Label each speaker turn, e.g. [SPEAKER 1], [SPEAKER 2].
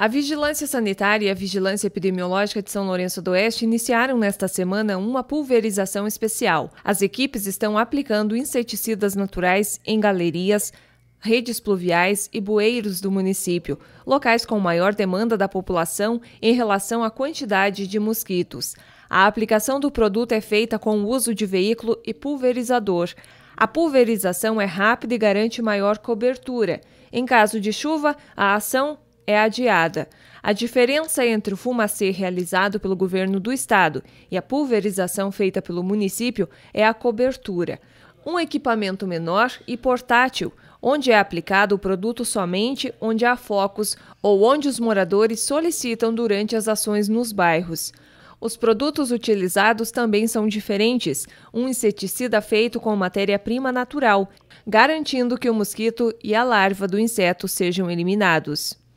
[SPEAKER 1] A Vigilância Sanitária e a Vigilância Epidemiológica de São Lourenço do Oeste iniciaram nesta semana uma pulverização especial. As equipes estão aplicando inseticidas naturais em galerias, redes pluviais e bueiros do município, locais com maior demanda da população em relação à quantidade de mosquitos. A aplicação do produto é feita com o uso de veículo e pulverizador. A pulverização é rápida e garante maior cobertura. Em caso de chuva, a ação é adiada. A diferença entre o fumacê realizado pelo governo do estado e a pulverização feita pelo município é a cobertura. Um equipamento menor e portátil, onde é aplicado o produto somente onde há focos ou onde os moradores solicitam durante as ações nos bairros. Os produtos utilizados também são diferentes, um inseticida feito com matéria-prima natural, garantindo que o mosquito e a larva do inseto sejam eliminados.